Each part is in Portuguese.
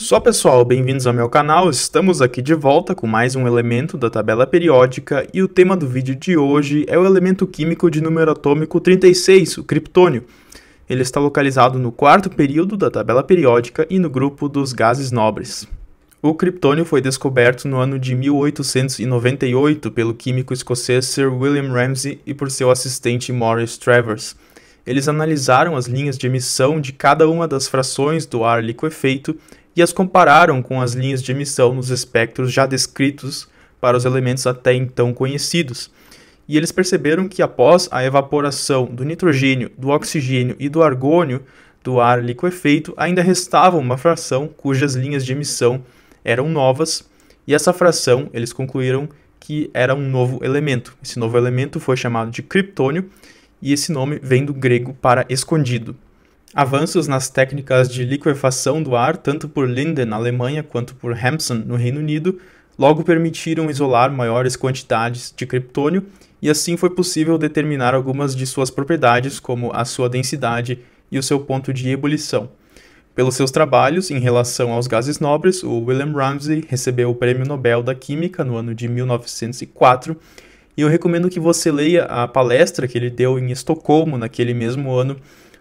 Só pessoal, bem-vindos ao meu canal, estamos aqui de volta com mais um elemento da tabela periódica e o tema do vídeo de hoje é o elemento químico de número atômico 36, o criptônio. Ele está localizado no quarto período da tabela periódica e no grupo dos gases nobres. O criptônio foi descoberto no ano de 1898 pelo químico escocês Sir William Ramsay e por seu assistente Morris Travers. Eles analisaram as linhas de emissão de cada uma das frações do ar liquefeito e as compararam com as linhas de emissão nos espectros já descritos para os elementos até então conhecidos. E eles perceberam que após a evaporação do nitrogênio, do oxigênio e do argônio do ar liquefeito, ainda restava uma fração cujas linhas de emissão eram novas, e essa fração eles concluíram que era um novo elemento. Esse novo elemento foi chamado de criptônio, e esse nome vem do grego para escondido. Avanços nas técnicas de liquefação do ar, tanto por Linden, na Alemanha, quanto por Hampson, no Reino Unido, logo permitiram isolar maiores quantidades de criptônio e assim foi possível determinar algumas de suas propriedades, como a sua densidade e o seu ponto de ebulição. Pelos seus trabalhos em relação aos gases nobres, o William Ramsay recebeu o Prêmio Nobel da Química no ano de 1904 e eu recomendo que você leia a palestra que ele deu em Estocolmo naquele mesmo ano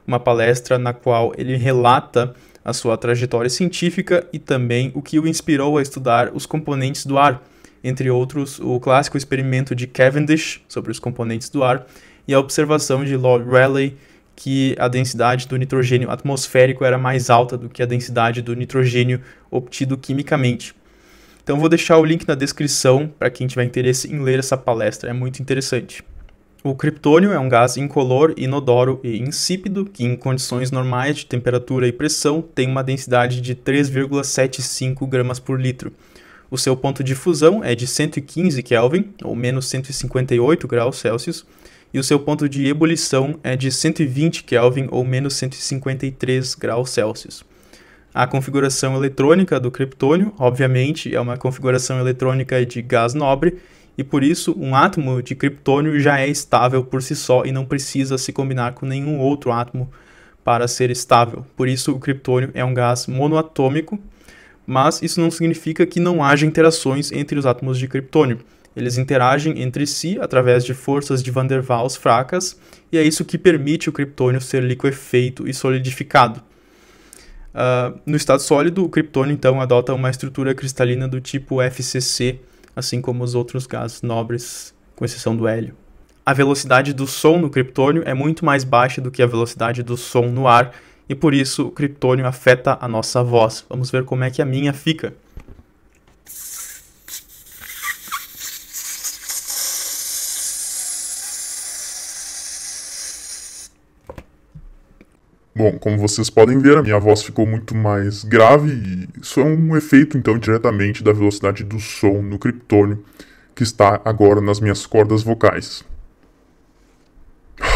uma palestra na qual ele relata a sua trajetória científica e também o que o inspirou a estudar os componentes do ar, entre outros o clássico experimento de Cavendish sobre os componentes do ar e a observação de Lord Rayleigh que a densidade do nitrogênio atmosférico era mais alta do que a densidade do nitrogênio obtido quimicamente. Então vou deixar o link na descrição para quem tiver interesse em ler essa palestra, é muito interessante. O criptônio é um gás incolor, inodoro e insípido que, em condições normais de temperatura e pressão, tem uma densidade de 3,75 gramas por litro. O seu ponto de fusão é de 115 Kelvin, ou menos 158 graus Celsius, e o seu ponto de ebulição é de 120 Kelvin, ou menos 153 graus Celsius. A configuração eletrônica do criptônio, obviamente, é uma configuração eletrônica de gás nobre e por isso um átomo de criptônio já é estável por si só e não precisa se combinar com nenhum outro átomo para ser estável. Por isso o criptônio é um gás monoatômico, mas isso não significa que não haja interações entre os átomos de criptônio. Eles interagem entre si através de forças de Van der Waals fracas, e é isso que permite o criptônio ser liquefeito e solidificado. Uh, no estado sólido, o criptônio então adota uma estrutura cristalina do tipo FCC, assim como os outros gases nobres, com exceção do hélio. A velocidade do som no criptônio é muito mais baixa do que a velocidade do som no ar, e por isso o criptônio afeta a nossa voz. Vamos ver como é que a minha fica. Bom, como vocês podem ver, a minha voz ficou muito mais grave e isso é um efeito, então, diretamente da velocidade do som no criptônio que está agora nas minhas cordas vocais.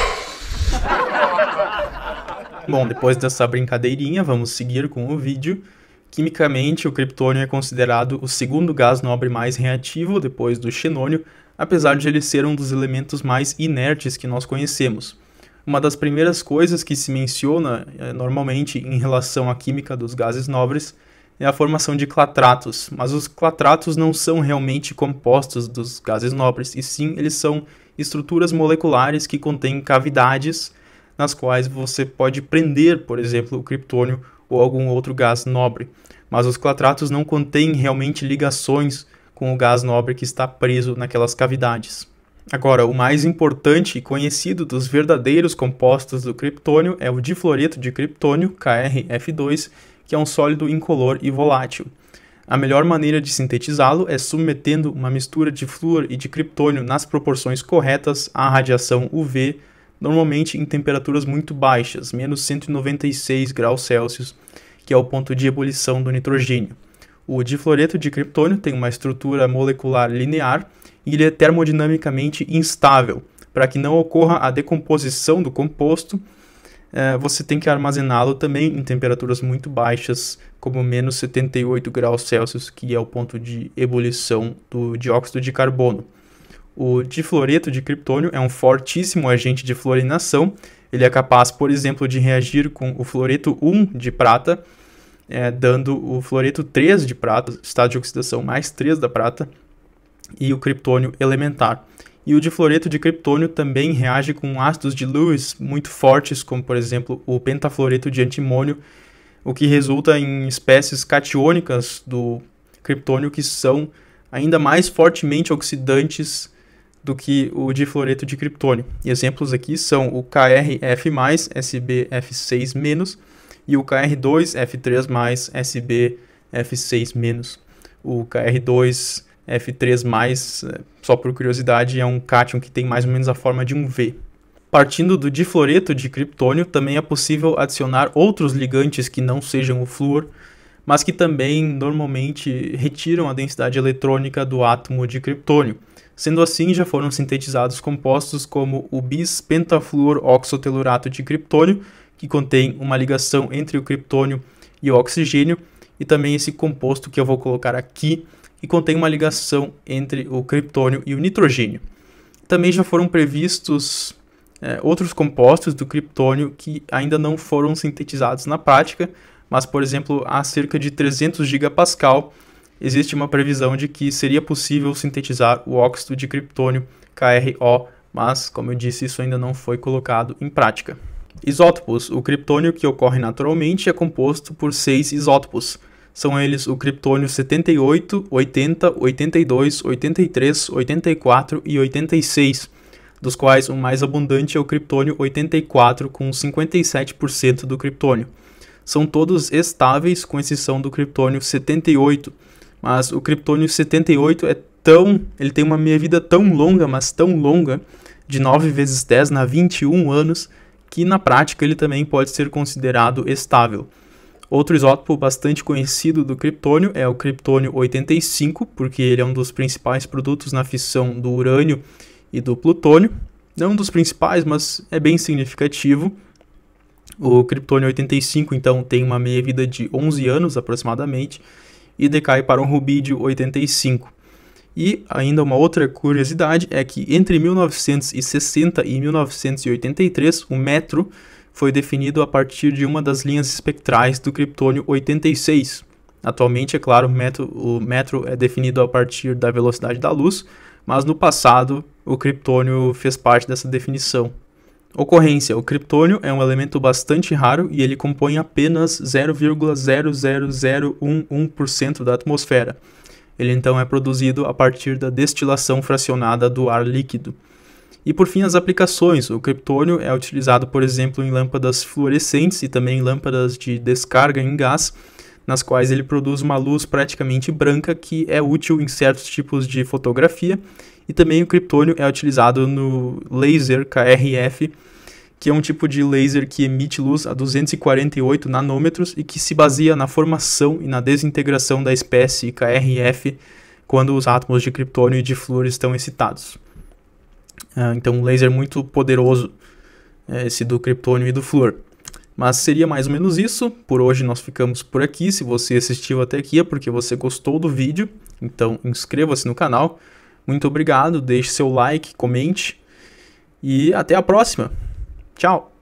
Bom, depois dessa brincadeirinha, vamos seguir com o vídeo. Quimicamente, o criptônio é considerado o segundo gás nobre mais reativo depois do xenônio, apesar de ele ser um dos elementos mais inertes que nós conhecemos uma das primeiras coisas que se menciona é, normalmente em relação à química dos gases nobres é a formação de clatratos, mas os clatratos não são realmente compostos dos gases nobres, e sim eles são estruturas moleculares que contêm cavidades nas quais você pode prender, por exemplo, o criptônio ou algum outro gás nobre. Mas os clatratos não contêm realmente ligações com o gás nobre que está preso naquelas cavidades. Agora, o mais importante e conhecido dos verdadeiros compostos do criptônio é o difloreto de criptônio, KrF2, que é um sólido incolor e volátil. A melhor maneira de sintetizá-lo é submetendo uma mistura de flúor e de criptônio nas proporções corretas à radiação UV, normalmente em temperaturas muito baixas, menos 196 graus Celsius, que é o ponto de ebulição do nitrogênio. O difluoreto de criptônio tem uma estrutura molecular linear e ele é termodinamicamente instável. Para que não ocorra a decomposição do composto, eh, você tem que armazená-lo também em temperaturas muito baixas, como menos 78 graus Celsius, que é o ponto de ebulição do dióxido de carbono. O difluoreto de criptônio é um fortíssimo agente de fluorinação. Ele é capaz, por exemplo, de reagir com o fluoreto 1 de prata é, dando o fluoreto 3 de prata, estado de oxidação mais 3 da prata, e o criptônio elementar. E o difluoreto de criptônio também reage com ácidos de Lewis muito fortes, como por exemplo o pentafluoreto de antimônio, o que resulta em espécies catiônicas do criptônio que são ainda mais fortemente oxidantes do que o difluoreto de criptônio. E exemplos aqui são o KrF+, SbF6-, e o KR2 F3 mais SB F6 menos. O KR2 F3 mais, eh, só por curiosidade, é um cátion que tem mais ou menos a forma de um V. Partindo do difloreto de criptônio, também é possível adicionar outros ligantes que não sejam o flúor, mas que também normalmente retiram a densidade eletrônica do átomo de criptônio. Sendo assim, já foram sintetizados compostos como o bis de criptônio, que contém uma ligação entre o criptônio e o oxigênio, e também esse composto que eu vou colocar aqui, que contém uma ligação entre o criptônio e o nitrogênio. Também já foram previstos é, outros compostos do criptônio que ainda não foram sintetizados na prática, mas, por exemplo, a cerca de 300 gigapascal existe uma previsão de que seria possível sintetizar o óxido de criptônio KRO, mas, como eu disse, isso ainda não foi colocado em prática. Isótopos. O criptônio que ocorre naturalmente é composto por seis isótopos. São eles o criptônio 78, 80, 82, 83, 84 e 86, dos quais o mais abundante é o criptônio 84, com 57% do criptônio. São todos estáveis, com exceção do criptônio 78, mas o criptônio 78 é tão, ele tem uma meia-vida tão longa, mas tão longa, de 9 vezes 10 na 21 anos, que na prática ele também pode ser considerado estável. Outro isótopo bastante conhecido do criptônio é o criptônio 85, porque ele é um dos principais produtos na fissão do urânio e do plutônio. Não um dos principais, mas é bem significativo. O criptônio 85, então, tem uma meia-vida de 11 anos aproximadamente e decai para um rubídio 85. E ainda uma outra curiosidade é que entre 1960 e 1983, o metro foi definido a partir de uma das linhas espectrais do criptônio 86. Atualmente, é claro, o metro, o metro é definido a partir da velocidade da luz, mas no passado o criptônio fez parte dessa definição. Ocorrência: o criptônio é um elemento bastante raro e ele compõe apenas 0,00011% da atmosfera. Ele então é produzido a partir da destilação fracionada do ar líquido. E por fim, as aplicações. O criptônio é utilizado, por exemplo, em lâmpadas fluorescentes e também em lâmpadas de descarga em gás, nas quais ele produz uma luz praticamente branca que é útil em certos tipos de fotografia. E também o criptônio é utilizado no laser KRF, que é um tipo de laser que emite luz a 248 nanômetros e que se baseia na formação e na desintegração da espécie KRF quando os átomos de criptônio e de flúor estão excitados. Ah, então, um laser muito poderoso, é, esse do criptônio e do flúor. Mas seria mais ou menos isso. Por hoje nós ficamos por aqui. Se você assistiu até aqui é porque você gostou do vídeo. Então inscreva-se no canal. Muito obrigado, deixe seu like, comente e até a próxima! Tchau!